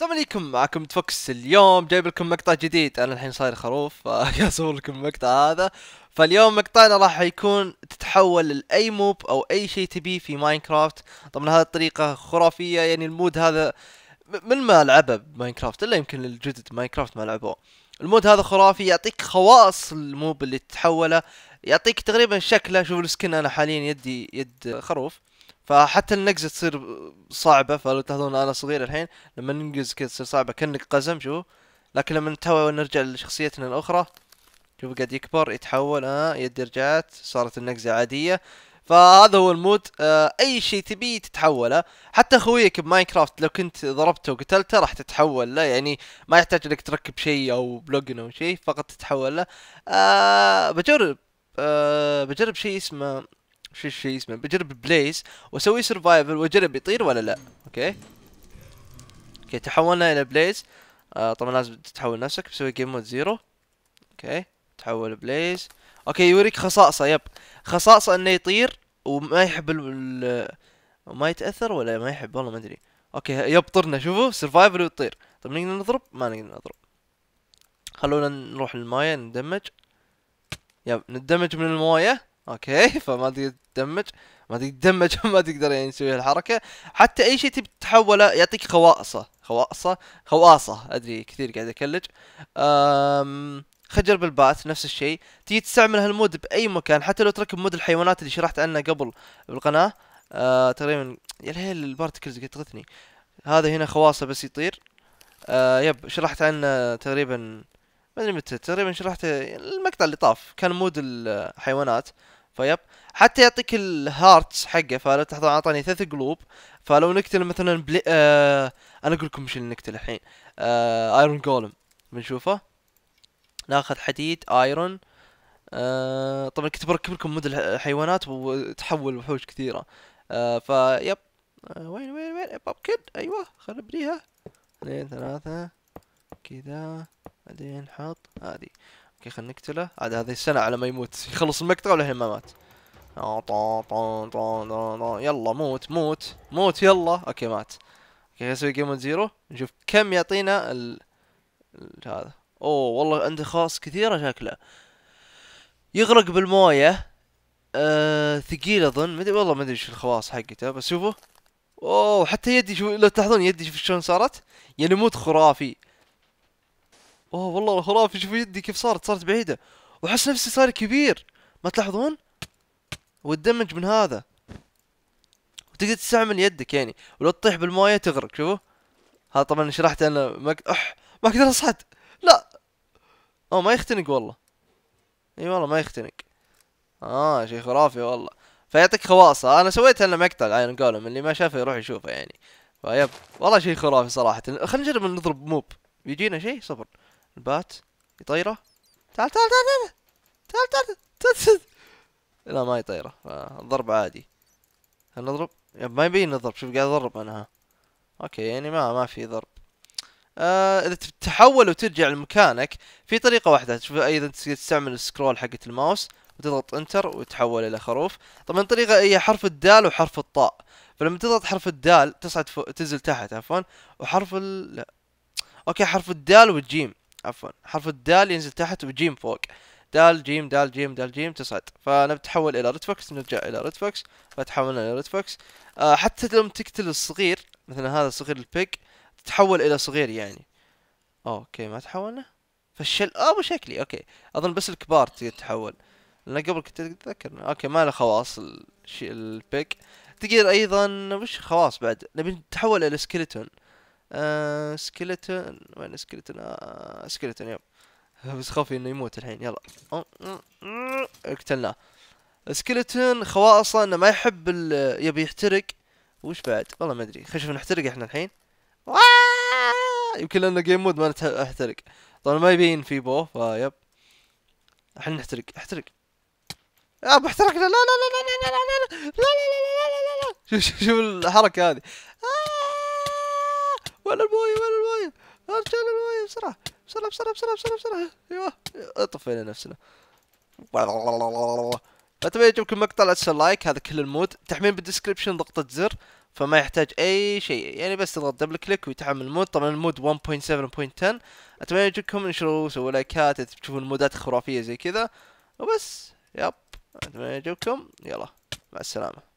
السلام عليكم معكم تفوكس اليوم جايب لكم مقطع جديد انا الحين صاير خروف فاصور اصور لكم المقطع هذا فاليوم مقطعنا راح يكون تتحول لاي موب او اي شيء تبيه في ماينكرافت طبعا هذه الطريقه خرافيه يعني المود هذا من ما لعبه بماينكرافت الا يمكن الجدد ماينكرافت ما لعبوه المود هذا خرافي يعطيك خواص الموب اللي تتحوله يعطيك تقريبا شكله شوف السكن انا حاليا يدي يد خروف فحتى النقزه تصير صعبه فلو تلاحظون انا صغير الحين لما ننقز كذا تصير صعبه كانك قزم شو لكن لما نتوى ونرجع لشخصيتنا الاخرى شوف قاعد يكبر يتحول اه يدي رجعت صارت النقزه عاديه فهذا هو المود آه اي شيء تبيه تتحوله حتى خويك بماينكرافت لو كنت ضربته وقتلته راح تتحول له يعني ما يحتاج انك تركب شيء او بلوجن او شيء فقط تتحول له آه بجرب آه بجرب شيء اسمه شو الشيء اسمه بجرب بليز واسوي سرفايفل واجرب يطير ولا لا اوكي اوكي تحولنا الى بليز آه طبعا لازم تتحول نفسك بسوي جيم مود زيرو اوكي تحول بليز اوكي يوريك خصائصه يب خصائصه انه يطير وما يحب ال ما يتاثر ولا ما يحب والله ما ادري اوكي يب طرنا شوفوا سرفايفل ويطير طيب نقدر نضرب ما نقدر نضرب خلونا نروح للمايه ندمج يب ندمج من المويه اوكي فما تقدر تدمج ما تقدر تدمج ما تقدر يعني تسوي الحركه حتى اي شيء تبي تحوله يعطيك خواصه خواصه خواصه ادري كثير قاعد اكلج أم... خجر بالبات نفس الشيء تيجي تستعمل هالمود باي مكان حتى لو تركب مود الحيوانات اللي شرحت عنه قبل بالقناه أه... تقريبا يا الهيل البارتكلز قاعد تغثني هذا هنا خواصه بس يطير أه... يب شرحت عنه تقريبا ما ادري متى تقريبا شرحت المقطع اللي طاف كان مود الحيوانات فيب حتى يعطيك الهارتس حقه فلو تحضر اعطاني ثلاث قلوب فلو نقتل مثلا بلي آه انا اقول لكم ايش اللي نقتل الحين آه ايرون جولم بنشوفه ناخذ حديد ايرون آه طبعا كنت بركب لكم مود الحيوانات وتحول وحوش كثيره آه فيب آه وين وين وين بابكن ايوه خرب اثنين ثلاثة كذا بعدين حط هذه اوكي خلينا نقتله عاد هذه السنة على ما يموت يخلص المقطع ولا ما مات آه، يلا موت موت موت يلا اوكي مات اوكي اسوي جيم زيرو نشوف كم يعطينا ال... هذا اوه والله عنده خاص كثيرة شكله يغرق بالموية أه ثقيل اظن مدري والله ما ادري شو الخواص حقته بس شوفوا اوه حتى يدي شو لو تلاحظون يدي شوف شلون صارت يعني موت خرافي اوه والله خرافي شوفوا يدي كيف صارت صارت بعيدة واحس نفسي صار كبير ما تلاحظون وتدمج من هذا وتقدر تستعمل يدك يعني ولو تطيح بالمويه تغرق شوفوا هذا طبعا شرحت انا ما اح ما اقدر اصعد لا اوه ما يختنق والله اي والله ما يختنق اه شيء خرافي والله فيعطيك خواصة انا سويت انا مقطع ايرون قولهم اللي ما شافه يروح يشوفه يعني فيب والله شيء خرافي صراحة خلينا نجرب نضرب موب بيجينا شيء صبر البات يطيره تعال تعال تعال تعال تعال تعال, تعال. لا ما يطيره آه، الضرب عادي هل نضرب؟ ما يبين نضرب شوف قاعد اضرب انا ها اوكي يعني ما ما في ضرب آه اذا تتحول وترجع لمكانك في طريقه واحده تشوف ايضا تستعمل السكرول حقة الماوس وتضغط انتر وتحول الى خروف طبعا الطريقه هي حرف الدال وحرف الطاء فلما تضغط حرف الدال تصعد فوق تنزل تحت عفوا وحرف ال لا اوكي حرف الدال والجيم عفوا حرف الدال ينزل تحت وجيم فوق دال جيم دال جيم دال جيم تصعد فنتحول الى ريد فوكس نرجع الى ريد فوكس فتحولنا الى ريد فوكس آه حتى لو تقتل الصغير مثلا هذا صغير البيك تتحول الى صغير يعني اوكي ما تحولنا فشل اه شكلي اوكي اظن بس الكبار تتحول لان قبل كنت اتذكر اوكي ما له خواص الشيء البيك تقدر ايضا وش خواص بعد نبي نتحول الى سكيلتون آه سكلتن وين سكلتن آه, آه، سكلتن يب بس خافي انه يموت الحين يلا قتلناه سكلتن خواصه انه ما يحب ال يبي يحترق وش بعد والله ما ادري خلينا نشوف نحترق احنا الحين يمكن لانه جيم مود ما نحترق طبعا ما يبين في بو فيب الحين نحترق احترق اه احترقنا لا لا لا لا لا لا لا لا لا لا لا لا لا شوف شوف الحركه هذه وين المويه وين المويه ارجع للمويه بسرعه بسرعه بسرعه بسرعه بسرعه بسرعه ايوه طفينا نفسنا اتمنى يعجبكم المقطع لا تنسوا اللايك هذا كل المود تحميل بالدسكربشن ضغطة زر فما يحتاج اي شيء يعني بس تضغط دبل كليك ويتحمل المود طبعا المود 1.7.10 اتمنى يعجبكم انشروا سووا لايكات تشوفون مودات خرافية زي كذا وبس يب اتمنى يعجبكم يلا مع السلامة